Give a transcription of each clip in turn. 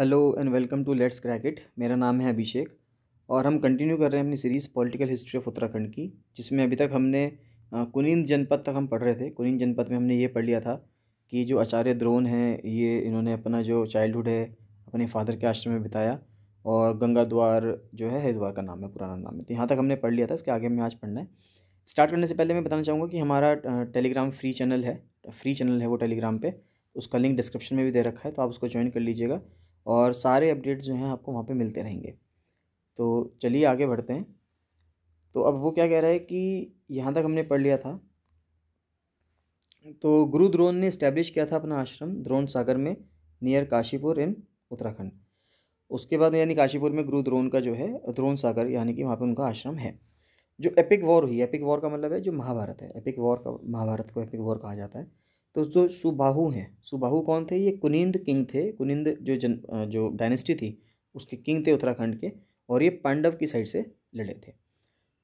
hello and welcome to let's crack it मेरा नाम है अभिषेक और हम कंटिन्यू कर रहे हैं अपनी series political history of Uttarakhand की जिसमें अभी तक हमने कुनिंद जनपद तक हम पढ़ रहे थे कुनिंद जनपद में हमने ये पढ़ लिया था कि जो आचार्य द्रोण हैं ये इन्होंने अपना जो चाइल्डहुड है अपने फादर के आश्रम में बिताया और गंगा द्वार जो है हरिद्वार का नाम है पुराना नाम है तो यहाँ तक हमने पढ़ लिया था इसके आगे हमें आज पढ़ना है स्टार्ट करने से पहले मैं बताना चाहूँगा कि हमारा टेलीग्राम फ्री चैनल है फ्री चैनल है वो टेलीग्राम पर उसका लिंक डिस्क्रिप्शन में भी दे रखा है तो आप उसको ज्वाइन कर लीजिएगा और सारे अपडेट्स जो हैं आपको वहाँ पे मिलते रहेंगे तो चलिए आगे बढ़ते हैं तो अब वो क्या कह रहा है कि यहाँ तक हमने पढ़ लिया था तो गुरु द्रोण ने इस्टेब्लिश किया था अपना आश्रम द्रोण सागर में नियर काशीपुर इन उत्तराखंड उसके बाद यानी काशीपुर में गुरु द्रोण का जो है द्रोण सागर यानी कि वहाँ पर उनका आश्रम है जो एपिक वॉर हुई एपिक वॉर का मतलब है जो महाभारत है एपिक वॉर का महाभारत को एपिक वॉर कहा जाता है तो जो सुबाहु हैं सुबाहु कौन थे ये कुनिंद किंग थे कुनिंद जो जन जो डायनेस्टी थी उसके किंग थे उत्तराखंड के और ये पांडव की साइड से लड़े थे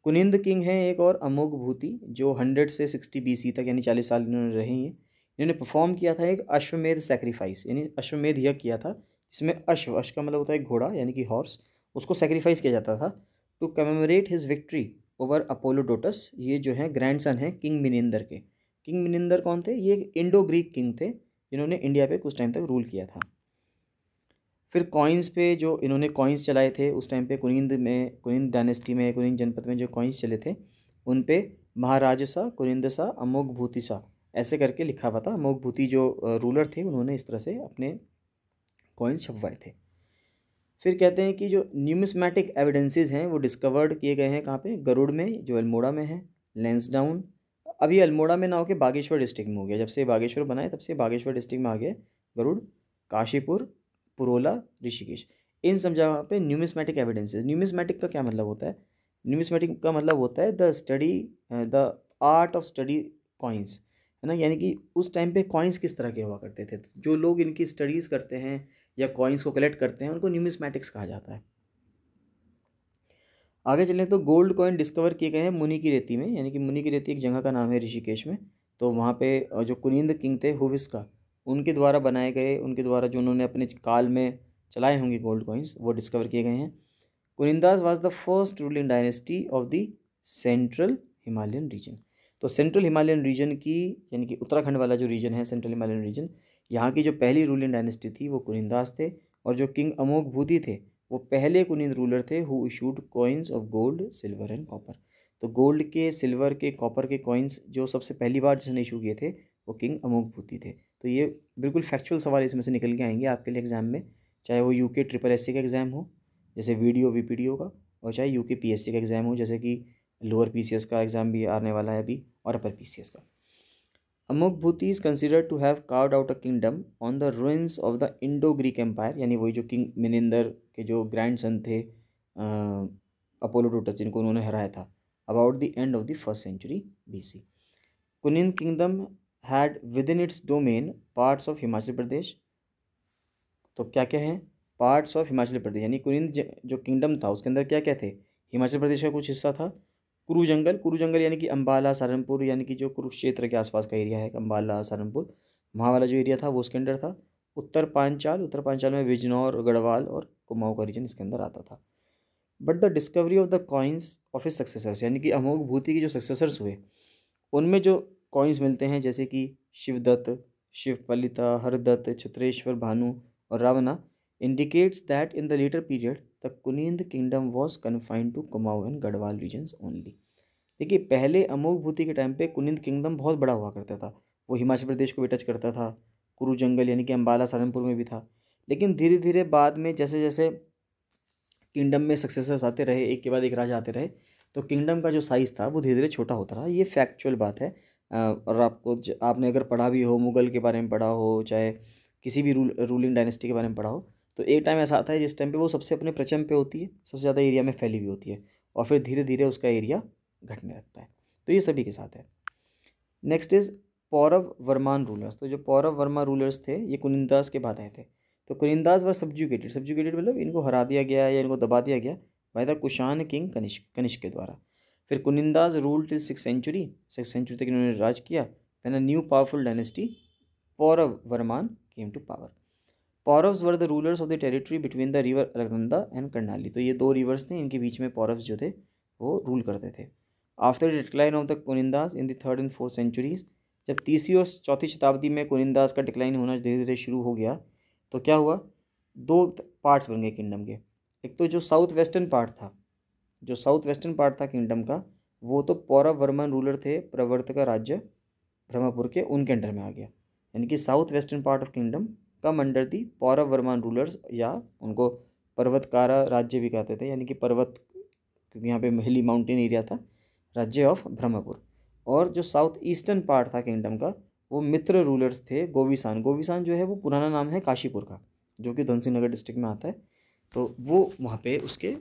कुनिंद किंग हैं एक और अमोघ भूति जो हंड्रेड से सिक्सटी बी तक यानी चालीस साल इन्होंने रहे हैं इन्होंने परफॉर्म किया था एक अश्वमेध सेक्रीफाइस यानी अश्वमेध यज्ञ किया था जिसमें अश्व अश्व का मतलब होता है घोड़ा यानी कि हॉर्स उसको सेक्रीफाइस किया जाता था to commemorate his victory over Apollodotus ये जो है ग्रैंड सन है किंग मिनिंदर के किंग मिनिंदर कौन थे ये इंडो ग्रीक किंग थे जिन्होंने इंडिया पे कुछ टाइम तक रूल किया था फिर कॉइन्स पे जो इन्होंने कॉइन्स चलाए थे उस टाइम पे कुनिंद में कुनिंद डायनेस्टी में कुनिंद जनपद में जो कॉइन्स चले थे उन पे महाराज सा कुनिंद सा अमोघ भूति सा ऐसे करके लिखा हुआ था अमोघ भूति जो रूलर थे उन्होंने इस तरह से अपने कॉइन्स छपवाए थे फिर कहते हैं कि जो न्यूमिसमैटिक एविडेंसेज हैं वो डिस्कवर्ड किए गए हैं कहाँ पे गरुड़ में जो अल्मोड़ा में है लेंसडाउन अब ये अल्मोड़ा में ना होकर बागेश्वर डिस्ट्रिक्ट में हो गया जब से बागेश्वर बनाए तब से बागेश्वर डिस्ट्रिक्ट में आ गए गरुड़ काशीपुर पुरोला ऋषिकेश इन सब जगह पे न्यूमिसमेटिक एविडेंसेज न्यूमिसमेटिक का क्या मतलब होता है न्यूमिसमेटिक का मतलब होता है the study the art of study coins है ना यानी कि उस टाइम पे कॉइन्स किस तरह के हुआ करते थे जो लोग इनकी स्टडीज़ करते हैं या कॉइन्स को कलेक्ट करते हैं उनको न्यूमिसमेटिक्स कहा जाता है आगे चलें तो गोल्ड कॉइन डिस्कवर किए गए हैं मुनि की रेती में यानी कि मुनि की रेती एक जगह का नाम है ऋषिकेश में तो वहाँ पे जो कुनिंद किंग थे हुविस का उनके द्वारा बनाए गए उनके द्वारा जो उन्होंने अपने काल में चलाए होंगे गोल्ड कॉइन्स वो डिस्कवर किए गए हैं Kunindas was the first ruling dynasty of the central Himalayan region तो सेंट्रल हिमालयन रीजन की यानी कि उत्तराखंड वाला जो रीजन है सेंट्रल हिमालयन रीजन यहाँ की जो पहली रूलिंग डायनेस्टी थी वो कुनिंदास थे और जो किंग अमोघ भूति थे वो पहले कुनिन रूलर थे who issued coins of gold silver and copper तो गोल्ड के सिल्वर के कॉपर के कॉइन्स जो सबसे पहली बार जिसने इशू किए थे वो किंग अमोक भूति थे तो ये बिल्कुल फैक्चुअल सवाल इसमें से निकल के आएंगे आपके लिए एग्जाम में चाहे वो यू के ट्रिपल एस सी का एग्ज़ाम हो जैसे VDO V P D O का और चाहे यू के पी एस सी का एग्ज़ाम हो जैसे कि लोअर पी सी एस का एग्ज़ाम भी आने वाला है अभी और अपर पी सी एस का Amogh Bhuti is considered to have carved out a kingdom on the ruins of the Indo Greek empire यानी वही जो किंग मिनिंदर के जो ग्रैंड सन थे अपोलो टोटस जिनको उन्होंने हराया था about the end of the first century B C Kunin kingdom had within its domain parts of Himachal Pradesh तो क्या क्या है पार्ट्स ऑफ हिमाचल प्रदेश यानी कुनिंद जो किंगडम था उसके अंदर क्या क्या थे हिमाचल प्रदेश का कुछ हिस्सा था कुरु जंगल कुरु जंगल यानी कि अम्बाला सहारनपुर यानी कि जो कुरुक्षेत्र के आसपास का एरिया है अम्बाला सहारनपुर वहाँ वाला जो एरिया था वो उसके अंडर था उत्तर पांचाल उत्तर पांचाल में बिजनौर गढ़वाल और कुमाऊं का रीजन इसके अंदर आता था but the discovery of the coins of his successors यानी कि अमोघ भूति के जो सक्सेसर्स हुए उनमें जो कॉइन्स मिलते हैं जैसे कि शिवदत्त शिवपलिता हरदत्त छत्रेश्वर भानु और Ravana indicates that in the later period the Kuninda kingdom was confined to Kumaon and Garhwal region only देखिए पहले अमोघ भूति के टाइम पे कुनिंद किंगडम बहुत बड़ा हुआ करता था वो हिमाचल प्रदेश को भी टच करता था कुरु जंगल यानी कि अम्बाला सहारनपुर में भी था लेकिन धीरे धीरे बाद में जैसे जैसे किंगडम में सक्सेसर्स आते रहे एक के बाद एक राजा आते रहे तो किंगडम का जो साइज़ था वो धीरे धीरे छोटा होता रहा ये फैक्चुअल बात है और आपको आपने अगर पढ़ा भी हो मुग़ल के बारे में पढ़ा हो चाहे किसी भी रूल रूलिंग डायनेस्टी के बारे में पढ़ा हो तो एक टाइम ऐसा आता है जिस टाइम पे वो सबसे अपने प्रचम पे होती है सबसे ज़्यादा एरिया में फैली हुई होती है और फिर धीरे धीरे उसका एरिया घटने लगता है तो ये सभी के साथ है next is Paurava Varman rulers तो जो पौरव वर्मा रूलर्स थे ये कुनिंदास के बाद आए थे तो कुरिंदाज वर सब्जुकेटेड सब्जुकेटेड मतलब इनको हरा दिया गया या इनको दबा दिया गया by the Kushan king Kanishka Kanishka के द्वारा फिर Kunindas rule till six century six century तक इन्होंने राज किया then a new powerful dynasty Paurava Varman came to power Pauravas were the rulers of the territory between the river Alaknanda and Karnali तो ये दो रिवर्स थे इनके बीच में पौरव्स जो थे वो रूल करते थे after the decline of the Kunindas in the third and fourth centuries जब तीसरी और चौथी शताब्दी में कुनिंदाज का डिक्लाइन होना धीरे धीरे शुरू हो गया तो क्या हुआ दो पार्ट्स बन गए किंगडम के एक तो जो साउथ वेस्टर्न पार्ट था जो साउथ वेस्टर्न पार्ट था किंगडम का वो तो पौरव वर्मन रूलर थे का राज्य ब्रह्मपुर के उनके अंडर में आ गया यानी कि south western part of kingdom come under the Paurava Varman rulers या उनको पर्वतकारा राज्य भी कहते थे यानी कि पर्वत क्योंकि यहाँ पे महली माउंटेन एरिया था राज्य ऑफ ब्रह्मपुर और जो साउथ ईस्टर्न पार्ट था किंगडम का वो मित्र रूलर्स थे गोविसान गोविसान जो है वो पुराना नाम है काशीपुर का जो कि धनसिंह नगर डिस्ट्रिक्ट में आता है तो वो वहाँ पे उसके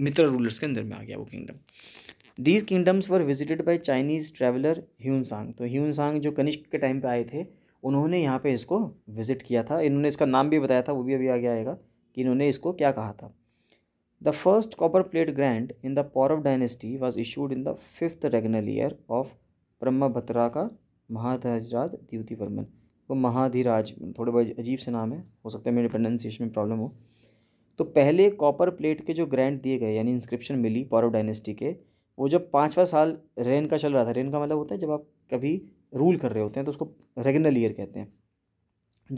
मित्र रूलर्स के अंदर में आ गया वो kingdom these kingdoms were visited by Chinese traveller Hiuen Tsang तो ह्यूनसांग जो कनिष्क के टाइम पर आए थे उन्होंने यहाँ पे इसको विजिट किया था इन्होंने इसका नाम भी बताया था वो भी अभी आगे आएगा कि इन्होंने इसको क्या कहा था the first copper plate grant in the Paurava dynasty was issued in the fifth regnal year of भत्रा का महाधराज द्युति वर्मन वो महाधिराज थोड़े बहुत अजीब से नाम है हो सकता है मेरे प्रोनाउंसिएशन में प्रॉब्लम हो तो पहले कॉपर प्लेट के जो ग्रैंड दिए गए यानी इंस्क्रिप्शन मिली पौरव डायनेस्टी के वो जब पाँचवा साल रेन का चल रहा था रेन का मतलब होता है जब आप कभी रूल कर रहे होते हैं तो उसको रेगनल ईयर कहते हैं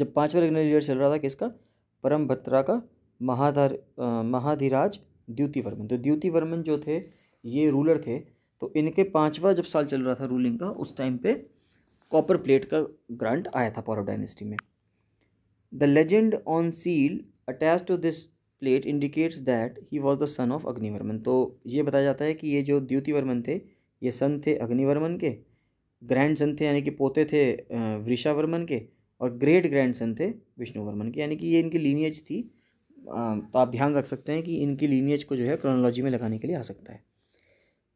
जब पाँचवा रेगनल ईयर चल रहा था किसका परम भत्रा का महाधर महाधिराज द्युति वर्मन तो द्युति वर्मन जो थे ये रूलर थे तो इनके पाँचवा जब साल चल रहा था रूलिंग का उस टाइम पर कॉपर प्लेट का ग्रांट आया था पौरव डायनेस्टी में the legend on seal attach to this plate indicates that he was the son of Agnivarman तो ये बताया जाता है कि ये जो द्युतिवर्मन थे ये सन थे अग्निवर्मन के ग्रैंड सन थे यानी कि पोते थे वृषावर्मन के और ग्रेट ग्रैंड सन थे विष्णुवर्मन के यानी कि ये इनकी लीनियज थी तो आप ध्यान रख सकते हैं कि इनकी लीनियज को जो है क्रोनोलॉजी में लगाने के लिए आ सकता है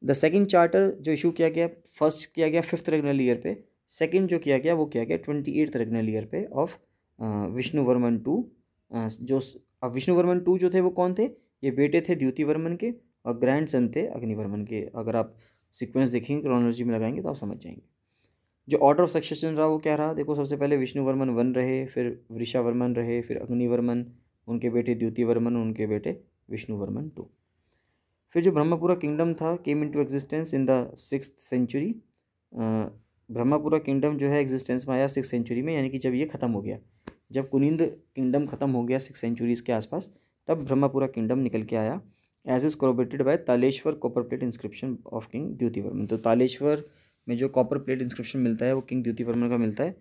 द सेकेंड चार्टर जो इशू किया गया फर्स्ट किया गया फिफ्थ रेगुलर ईयर पर सेकंड जो किया गया वो किया गया ट्वेंटी एट्थ रेगनल ईयर पे ऑफ विष्णु वर्मन टू जो अब विष्णु वर्मन टू जो थे वो कौन थे ये बेटे थे द्युति वर्मन के और ग्रैंड सन थे अग्निवर्मन के अगर आप सिक्वेंस देखेंगे क्रोनोलॉजी में लगाएंगे तो आप समझ जाएंगे जो ऑर्डर ऑफ सक्सेशन रहा वो क्या रहा देखो सबसे पहले विष्णु वर्मन वन रहे फिर वृषा वर्मन रहे फिर अग्निवर्मन उनके बेटे द्युति वर्मन उनके बेटे विष्णु वर्मन टू फिर जो ब्रह्मपुरा किंगडम था came into existence in the six century Brahmapura kingdom जो है एग्जिस्टेंस में आया सिक्स सेंचुरी में यानी कि जब ये ख़त्म हो गया जब कुनिंद किंगडम ख़त्म हो गया सिक्स सेंचुरीज़ के आसपास तब ब्रह्मापुरा किंगडम निकल के आया as is corroborated by Taleshwar copper plate inscription of king Dyutivarman तो तालेश्वर में जो कॉपर प्लेट इंस्क्रिप्शन मिलता है वो किंग द्युतिवर्मन का मिलता है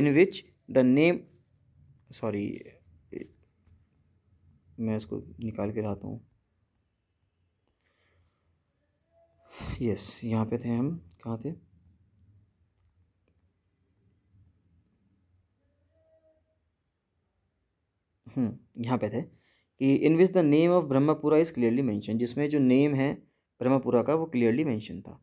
in which the name sorry मैं इसको निकाल के रहता हूँ यस yes, यहाँ पे थे हम कहाँ थे हम्म, यहाँ पे थे कि in which the name of Brahmapura is clearly mention जिसमें जो नेम है ब्रह्मपुरा का वो क्लियरली मैंशन था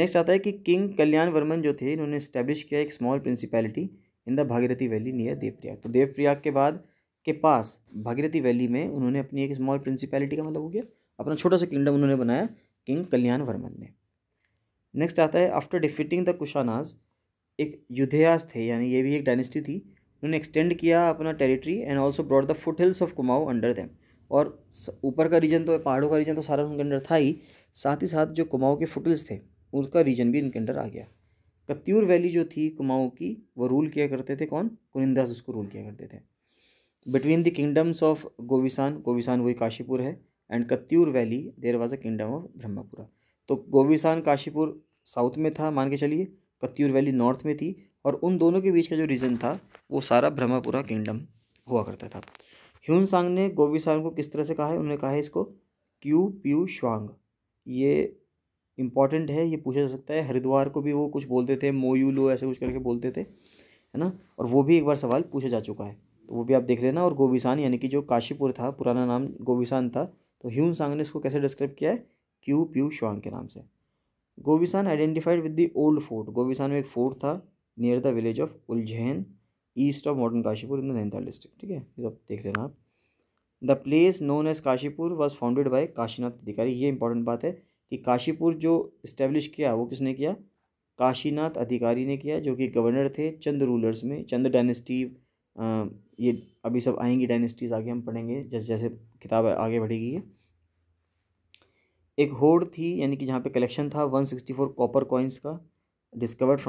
नेक्स्ट आता है कि किंग कल्याण वर्मन जो थे इन्होंने इस्टेब्लिश किया एक small principality in the Bhagirathi valley near Devprayag तो देवप्रयाग के बाद के पास भागीरथी वैली में उन्होंने अपनी एक स्मॉल प्रिंसिपैलिटी का मतलब हो गया अपना छोटा सा किंगडम उन्होंने बनाया किंग कल्याण वर्मन ने नेक्स्ट आता है आफ्टर डिफीटिंग द कुशानाज एक युद्धयास थे यानी ये भी एक डायनेस्टी थी उन्होंने एक्सटेंड किया अपना territory and also brought the foothills of Kumaon under them और ऊपर का रीजन तो पहाड़ों का रीजन तो सारा उनके अंडर था ही साथ ही साथ जो कुमाऊ के हिल्स थे उनका रीजन भी इनके अंडर आ गया कत्यूर वैली जो थी कुमाऊँ की वो रूल किया करते थे कौन कुनिंदास उसको रूल किया करते थे between the kingdoms of Govisan Govisan वही काशीपुर है and Katyur valley there was a kingdom of Brahmapura तो गोविसान काशीपुर साउथ में था मान के चलिए कत्यूर वैली नॉर्थ में थी और उन दोनों के बीच का जो रीजन था वो सारा ब्रह्मापुरा किंगडम हुआ करता था ह्यून सांग ने गोबी सांग को किस तरह से कहा है उन्होंने कहा है इसको क्यू प्यू श्वांग ये इम्पॉर्टेंट है ये पूछा जा सकता है हरिद्वार को भी वो कुछ बोलते थे मोयू लो ऐसे कुछ करके बोलते थे है ना और वो भी एक बार सवाल पूछा जा चुका है तो वो भी आप देख लेना और गोविसान यानी कि जो काशीपुर था पुराना नाम गोविसान था तो ह्यून सांग ने इसको कैसे डिस्क्राइब किया है क्यू प्यू श्वांग के नाम से Govisan identified with the old fort Govisan में एक फोर्ट था near the village of Ujjain east of modern Kashipur in the Nainital district ठीक है ये तो देख लेना आप the place known as Kashipur was founded by Kashinath Adhikari ये इंपॉर्टेंट बात है कि काशीपुर जो इस्टेब्लिश किया वो किसने किया काशीनाथ अधिकारी ने किया जो कि गवर्नर थे चंद रूलर्स में चंद डायनेस्टी ये अभी सब आएंगी डायनेस्टीज आगे हम पढ़ेंगे जैसे जैसे किताब आगे बढ़ेगी ये एक होड़ थी यानी कि जहाँ पे कलेक्शन था one sixty four copper coins का discovered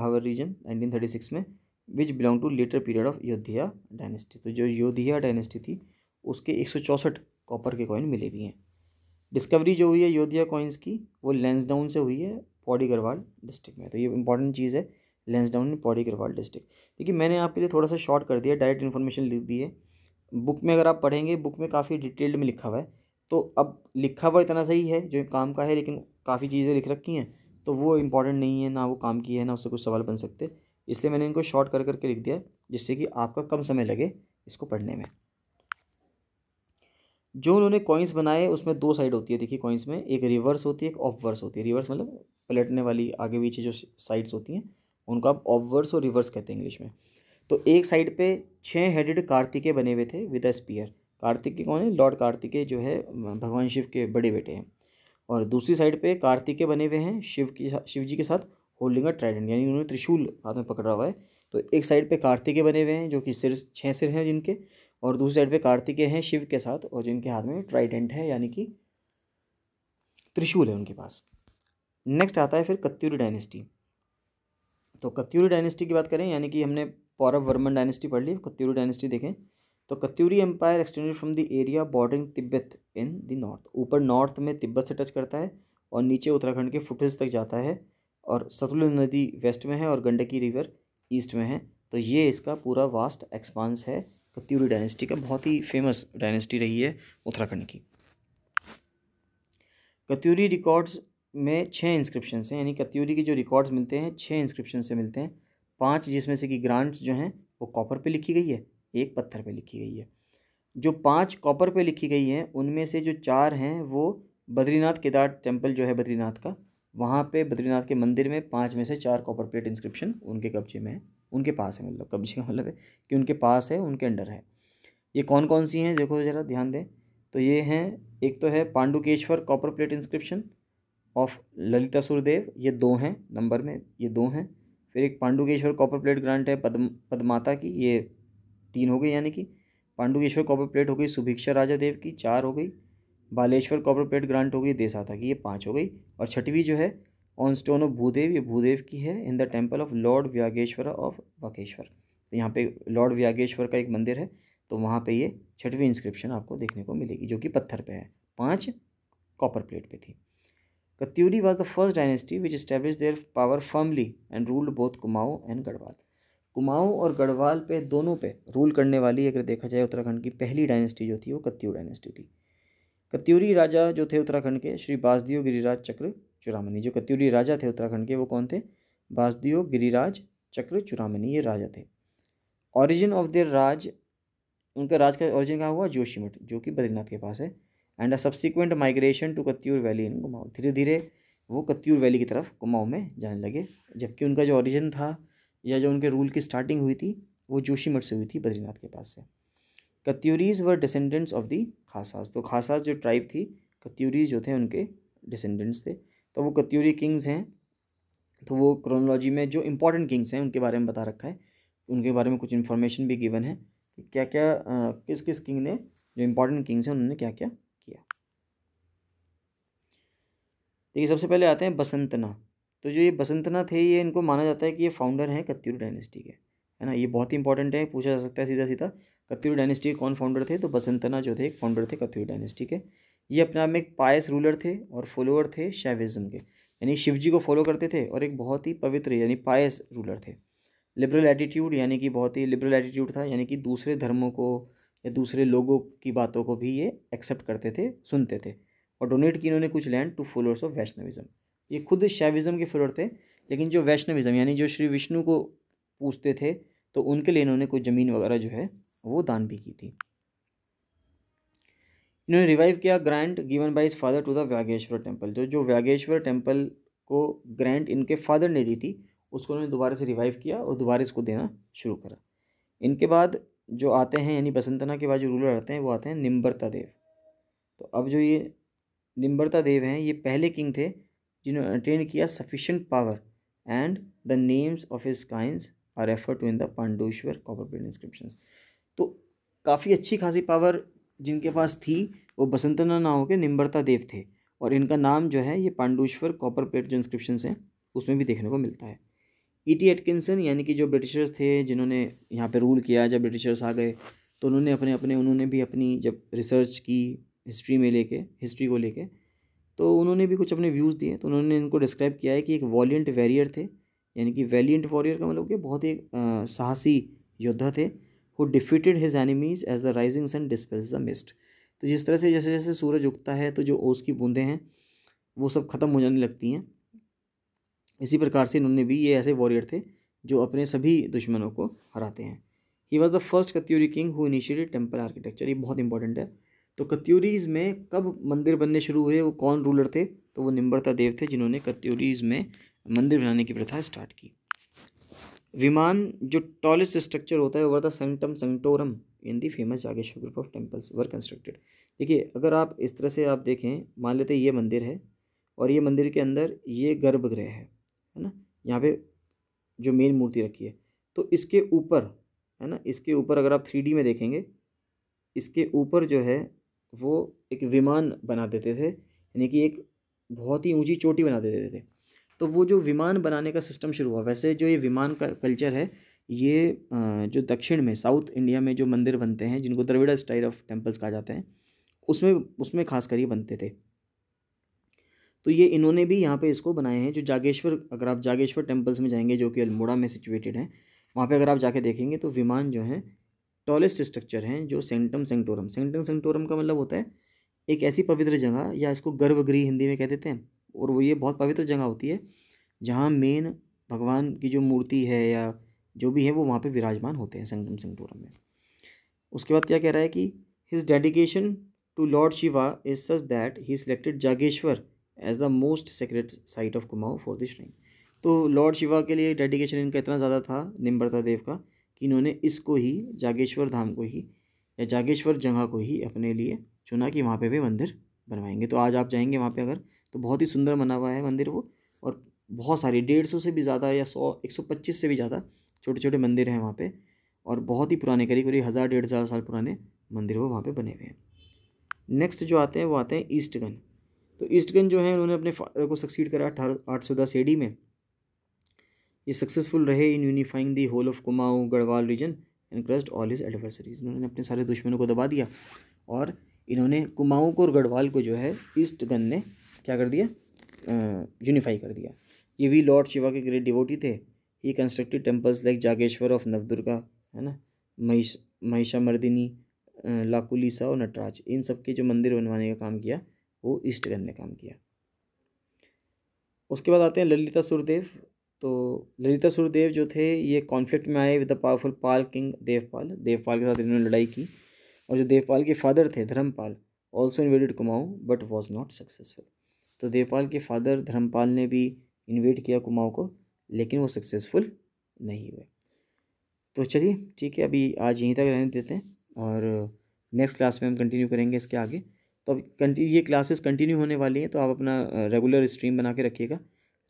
Bhabar region nineteen thirty 1936 में which belong to later period of Yaudheya dynasty तो जो योधिया डायनेस्टी थी उसके एक कॉपर के कॉइन मिले भी हैं डिस्कवरी जो हुई है योधिया कॉइन्स की वो लेंसडाउन से हुई है पौड़ी गढ़वाल डिस्ट्रिक्ट में तो ये इंपॉर्टेंट चीज़ है Lansdowne in Pauri Garhwal district देखिए मैंने आपके लिए थोड़ा सा शॉर्ट कर दिया डायरेक्ट इन्फॉर्मेशन लिख दी है बुक में अगर आप पढ़ेंगे बुक में काफ़ी डिटेल्ड में लिखा हुआ है तो अब लिखा हुआ इतना सही है जो काम का है लेकिन काफ़ी चीज़ें लिख रखी हैं तो वो इम्पॉर्टेंट नहीं है ना वो काम की है ना उससे कुछ सवाल बन सकते इसलिए मैंने इनको शॉर्ट कर करके लिख दिया जिससे कि आपका कम समय लगे इसको पढ़ने में जो उन्होंने कॉइन्स बनाए उसमें दो साइड होती है देखिए कॉइन्स में एक रिवर्स होती है एक ऑफवर्स होती है रिवर्स मतलब पलटने वाली आगे पीछे जो साइड्स होती हैं उनको आप ऑफवर्स और रिवर्स कहते हैं इंग्लिश में तो एक साइड पे छः हेडेड कार्तिकेय बने हुए थे विद अ स्पीयर कार्तिकेय कौन है लॉर्ड कार्तिकेय जो है भगवान शिव के बड़े बेटे हैं और दूसरी साइड पे कार्तिक के बने हुए हैं शिव की शिव जी के साथ होल्डिंग अ ट्राइडेंट यानी उन्होंने त्रिशूल हाथ में पकड़ा हुआ है तो एक साइड पे कार्तिक के बने हुए हैं जो कि सिर छः सिर हैं जिनके और दूसरी साइड पे कार्तिकेय हैं शिव के साथ और जिनके हाथ में ट्राइडेंट है यानी कि त्रिशूल है उनके पास नेक्स्ट आता है फिर कत्यूरी डायनेस्टी तो कत्यूरी डायनेस्टी की बात करें यानी कि हमने पौरव वर्मन डायनेस्टी पढ़ ली कत्यूरी डायनेस्टी देखें तो Katyuri empire extended from the area bordering Tibet in the north ऊपर नॉर्थ में तिब्बत से टच करता है और नीचे उत्तराखंड के फुटहिल्स तक जाता है और सतलुज नदी वेस्ट में है और गंडकी रिवर ईस्ट में है तो ये इसका पूरा वास्ट एक्सपांस है कत्यूरी डायनेस्टी का बहुत ही फेमस डायनेस्टी रही है उत्तराखंड की कत्यूरी रिकॉर्ड्स में छः इंस्क्रिप्शन हैं यानी कत्यूरी के जो रिकॉर्ड्स मिलते हैं छः इंस्क्रिप्शन से मिलते हैं पाँच जिसमें से कि ग्रांट्स जो हैं वो कॉपर पे लिखी गई है एक पत्थर पे लिखी गई है जो पांच कॉपर पे लिखी गई हैं उनमें से जो चार हैं वो बद्रीनाथ केदार टेम्पल जो है बद्रीनाथ का वहाँ पे बद्रीनाथ के मंदिर में पाँच में से चार कॉपर प्लेट इंस्क्रिप्शन उनके कब्जे में है उनके पास है मतलब कब्जे का मतलब है कि उनके पास है उनके अंडर है ये कौन कौन सी हैं देखो ज़रा ध्यान दें तो ये हैं एक तो है Pandukeshwar copper plate inscription of Lalita Surdev ये दो हैं नंबर में ये दो हैं फिर एक पांडुकेश्वर कॉपर प्लेट ग्रांट है पद्म पद्माता की ये तीन हो गई यानी कि पांडुकेश्वर कॉपर प्लेट हो गई सुभिक्षा राजा देव की चार हो गई बालेश्वर कॉपर प्लेट ग्रांट हो गई देसाता की ये पाँच हो गई और छठवीं जो है ऑन स्टोन ऑफ भूदेव ये भूदेव की है in the temple of lord Vyaghreshwar of Bageshwar तो यहाँ पे लॉर्ड व्यागेश्वर का एक मंदिर है तो वहाँ पे ये छठवीं इंस्क्रिप्शन आपको देखने को मिलेगी जो कि पत्थर पे है पाँच कॉपर प्लेट पे थी Katyuri was the first dynasty which establish their power firmly and ruled both Kumaon and Garhwal Kumaon और गढ़वाल पे दोनों पे रूल करने वाली अगर देखा जाए उत्तराखंड की पहली डायनेस्टी जो थी वो कत्यू डायनेस्टी थी कत्यूरी राजा जो थे उत्तराखंड के श्री बासदियो गिरिराज चक्र चुरामनी जो कत्यूरी राजा थे उत्तराखंड के वो कौन थे बासदियो गिरिराज चक्र चुरामनी ये राजा थे ऑरिजिन ऑफ देयर राज उनका राज का ऑरिजिन कहाँ हुआ जोशीमठ जो कि बद्रीनाथ के पास है and a subsequent migration to Katyur valley in Kumaon धीरे धीरे वो कत्यूर वैली की तरफ कुमाऊँ में जाने लगे जबकि उनका जो ऑरिजिन था या जो उनके रूल की स्टार्टिंग हुई थी वो जोशी मठ से हुई थी बद्रीनाथ के पास से कत्यूरीज वर डिसेंडेंट्स ऑफ दी खासास तो खासास जो ट्राइब थी कत्यूरीज जो थे उनके डिसेंडेंट्स थे तो वो कत्यूरी किंग्स हैं तो वो क्रोनोलॉजी में जो इंपॉर्टेंट किंग्स हैं उनके बारे में बता रखा है उनके बारे में कुछ इन्फॉर्मेशन भी गिवन है कि क्या क्या आ, किस किस किंग ने जो इम्पोर्टेंट किंग्स हैं उन्होंने क्या क्या किया देखिए सबसे पहले आते हैं बसंतना तो जो ये बसंतना थे ये इनको माना जाता है कि ये फाउंडर हैं कत्यूर डायनेस्टी के है ना ये बहुत ही इंपॉर्टेंट है पूछा जा सकता है सीधा सीधा कत्यूर डायनेस्टी के कौन फाउंडर थे तो बसंतना जो थे एक फाउंडर थे कत्यूर डायनेस्टी के ये अपने आप में एक पायस रूलर थे और फॉलोअर थे शैविज़म के यानी शिव को फॉलो करते थे और एक बहुत ही पवित्र यानी पायस रूलर थे लिबरल एटीट्यूड यानी कि बहुत ही लिबरल एटीट्यूड था यानी कि दूसरे धर्मों को या दूसरे लोगों की बातों को भी ये एक्सेप्ट करते थे सुनते थे और डोनेट की इन्होंने कुछ land to followers of Vaishnavism ये खुद शैविज़म के फॉलोअर थे लेकिन जो वैष्णविज़म यानी जो श्री विष्णु को पूछते थे तो उनके लिए इन्होंने कोई ज़मीन वगैरह जो है वो दान भी की थी इन्होंने रिवाइव किया grant given by his father to the Vyaghreshwar temple जो जो व्यागेश्वर टेम्पल को ग्रैंड इनके फादर ने दी थी उसको उन्होंने दोबारा से रिवाइव किया और दोबारा इसको देना शुरू करा इनके बाद जो आते हैं यानी बसंतना के बाद जो रूलर आते हैं वो आते हैं निम्बरता देव तो अब जो ये निम्बरता देव हैं ये पहले किंग थे जिन्होंने अटेन किया sufficient power and the names of his kins are refer to in the Pandukeshwar copper plate inscription तो काफ़ी अच्छी खासी पावर जिनके पास थी वो बसंतना ना होकर निम्बरता देव थे और इनका नाम जो है ये पांडुश्वर कॉपर प्लेट जो इंस्क्रिप्शन हैं उसमें भी देखने को मिलता है ई टी एटकिनसन यानी कि जो ब्रिटिशर्स थे जिन्होंने यहाँ पे रूल किया जब ब्रिटिशर्स आ गए तो उन्होंने अपने अपने उन्होंने भी अपनी जब रिसर्च की हिस्ट्री में लेके हिस्ट्री को लेके तो उन्होंने भी कुछ अपने व्यूज़ दिए तो उन्होंने इनको डिस्क्राइब किया है कि एक वॉलियंट वैरियर थे यानी कि वैलियंट वॉरियर का मतलब कि बहुत ही साहसी योद्धा थे who defeated his enemies as the rising sun dispels the mist तो जिस तरह से जैसे जैसे सूरज उगता है तो जो ओस की बूंदें हैं वो सब ख़त्म हो जाने लगती हैं इसी प्रकार से इन्होंने भी ये ऐसे वॉरियर थे जो अपने सभी दुश्मनों को हराते हैं he was the first Katyuri king who initiated temple architecture ये बहुत इंपॉर्टेंट है तो कत्यूरीज में कब मंदिर बनने शुरू हुए वो कौन रूलर थे तो वो निम्बरता देव थे जिन्होंने कत्यूरीज में मंदिर बनाने की प्रथा स्टार्ट की विमान जो टॉलेस्ट स्ट्रक्चर होता है वो था sanctum sanctorum in the famous Jageshwar group of temples were constructed देखिए अगर आप इस तरह से आप देखें मान लेते ये मंदिर है और ये मंदिर के अंदर ये गर्भगृह है है ना यहाँ पे जो मेन मूर्ति रखी है तो इसके ऊपर है ना इसके ऊपर अगर आप थ्री में देखेंगे इसके ऊपर जो है वो एक विमान बना देते थे यानी कि एक बहुत ही ऊंची चोटी बना देते थे तो वो जो विमान बनाने का सिस्टम शुरू हुआ वैसे जो ये विमान का कल्चर है ये जो दक्षिण में साउथ इंडिया में जो मंदिर बनते हैं जिनको द्रविड़ा स्टाइल ऑफ टेम्पल्स कहा जाता है उसमें उसमें खास कर ये बनते थे तो ये इन्होंने भी यहाँ पे इसको बनाए हैं जो जागेश्वर अगर आप जागेश्वर टेम्पल्स में जाएंगे जो कि अल्मोड़ा में सिचुएटेड है वहाँ पे अगर आप जाके देखेंगे तो विमान जो हैं टॉलेस्ट स्ट्रक्चर हैं जो सेंटम सेंटोरम सेंटम सेंटोरम का मतलब होता है एक ऐसी पवित्र जगह या इसको गर्भगृह हिंदी में कह देते हैं और वो ये बहुत पवित्र जगह होती है जहाँ मेन भगवान की जो मूर्ति है या जो भी है वो वहाँ पे विराजमान होते हैं संगम सिंगटोरम में उसके बाद क्या कह रहा है कि his dedication to lord Shiva is such that he selected Jageshwar as the most sacred site of Kumaon for this shrine तो लॉर्ड शिवा के लिए डेडिकेशन इनका इतना ज़्यादा था निम्बरता देव का कि इन्होंने इसको ही जागेश्वर धाम को ही या जागेश्वर जगह को ही अपने लिए चुना कि वहाँ पे भी मंदिर बनवाएंगे तो आज आप जाएंगे वहाँ पे अगर तो बहुत ही सुंदर बना हुआ है मंदिर वो और बहुत सारी डेढ़ सौ से भी ज़्यादा या सौ एक सौ पच्चीस से भी ज़्यादा छोटे छोटे मंदिर हैं वहाँ पे और बहुत ही पुराने करीब करीब हज़ार डेढ़ हज़ार साल पुराने मंदिर वो वहाँ पर बने हुए हैं नेक्स्ट जो आते हैं वो आते हैं ईस्टगन तो ईस्टगन जो है उन्होंने अपने फादर को सक्सीड करा अठारह आठ सौ दस एडी में ये सक्सेसफुल रहे in unifying the whole of Kumaon Garhwal region and crushed all his adversaries इन्होंने अपने सारे दुश्मनों को दबा दिया और इन्होंने कुमाऊँ को और गढ़वाल को जो है ईस्ट गन ने क्या कर दिया यूनिफाई कर दिया ये भी लॉर्ड शिवा के ग्रेट डिवोटी थे he constructed temples like Jageshwar of Navdurga है ना महिष महिषा मर्दिनी लाकुलिसा और नटराज इन सब के जो मंदिर बनवाने का काम किया वो ईस्ट गन ने काम किया उसके बाद आते हैं ललिता सुरदेव तो ललिता सूर्यदेव जो थे ये कॉन्फ्लिक्ट में आए with the powerful Pala king Devpal Devpal के साथ इन्होंने लड़ाई की और जो देवपाल के फादर थे Dharmpal also invaded Kumaon but was not successful तो देवपाल के फादर धर्मपाल ने भी इन्वेट किया कुमाऊँ को लेकिन वो सक्सेसफुल नहीं हुए तो चलिए ठीक है अभी आज यहीं तक रहने देते हैं और नेक्स्ट क्लास में हम कंटिन्यू करेंगे इसके आगे तो अब ये क्लासेस कंटिन्यू होने वाली हैं तो आप अपना रेगुलर स्ट्रीम बना के रखिएगा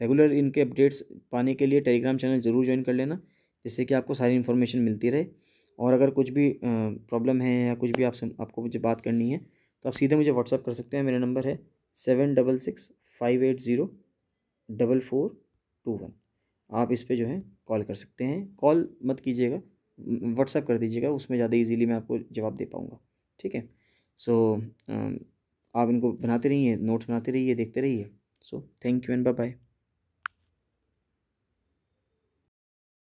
रेगुलर इनके अपडेट्स पाने के लिए टेलीग्राम चैनल ज़रूर ज्वाइन कर लेना जिससे कि आपको सारी इन्फॉर्मेशन मिलती रहे और अगर कुछ भी प्रॉब्लम है या कुछ भी आपसे आपको मुझे बात करनी है तो आप सीधे मुझे व्हाट्सअप कर सकते हैं मेरा नंबर है seven double six five eight zero double four two one आप इस पर जो है कॉल कर सकते हैं कॉल मत कीजिएगा व्हाट्सअप कर दीजिएगा उसमें ज़्यादा इजीली मैं आपको जवाब दे पाऊँगा ठीक है सो so, आप इनको बनाते रहिए नोट्स बनाते रहिए देखते रहिए so thank you and bye bye